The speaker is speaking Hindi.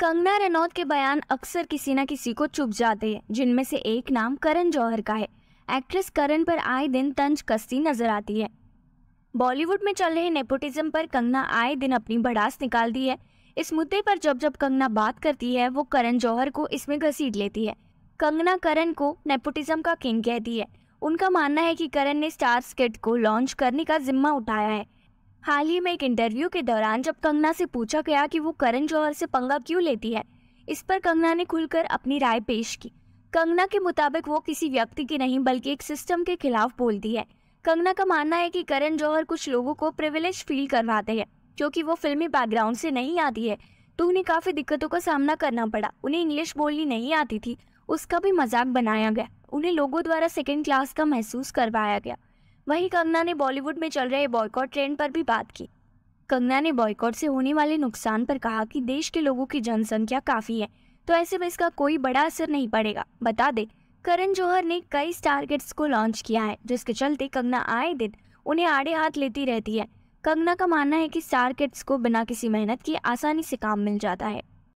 कंगना रनौत के बयान अक्सर किसी न किसी को चुप जाते हैं जिनमें से एक नाम करण जौहर का है एक्ट्रेस करण पर आए दिन तंज कसती नजर आती है बॉलीवुड में चल रहे नेपोटिज्म पर कंगना आए दिन अपनी भड़ास निकालती है इस मुद्दे पर जब जब कंगना बात करती है वो करण जौहर को इसमें घसीट लेती है कंगना करण को नेपोटिज्म का किंग कहती है उनका मानना है कि करण ने स्टार स्किट को लॉन्च करने का जिम्मा उठाया है हाल ही में एक इंटरव्यू के दौरान जब कंगना से पूछा गया कि वो करण जौहर से पंगा क्यों लेती है इस पर कंगना ने खुलकर अपनी राय पेश की कंगना के मुताबिक वो किसी व्यक्ति की नहीं बल्कि एक सिस्टम के खिलाफ बोलती है कंगना का मानना है कि करण जौहर कुछ लोगों को प्रिविलेज फील करवाते हैं क्योंकि वो फिल्मी बैकग्राउंड से नहीं आती है तो उन्हें काफ़ी दिक्कतों का सामना करना पड़ा उन्हें इंग्लिश बोलनी नहीं आती थी उसका भी मजाक बनाया गया उन्हें लोगों द्वारा सेकेंड क्लास का महसूस करवाया गया वहीं कंगना ने बॉलीवुड में चल रहे बॉयकॉट ट्रेंड पर भी बात की कंगना ने बॉयकॉट से होने वाले नुकसान पर कहा कि देश के लोगों की जनसंख्या काफ़ी है तो ऐसे में इसका कोई बड़ा असर नहीं पड़ेगा बता दे करण जौहर ने कई टारगेट्स को लॉन्च किया है जिसके चलते कंगना आए दिन उन्हें आड़े हाथ लेती रहती है कंगना का मानना है कि स्टार किड्स को बिना किसी मेहनत के आसानी से काम मिल जाता है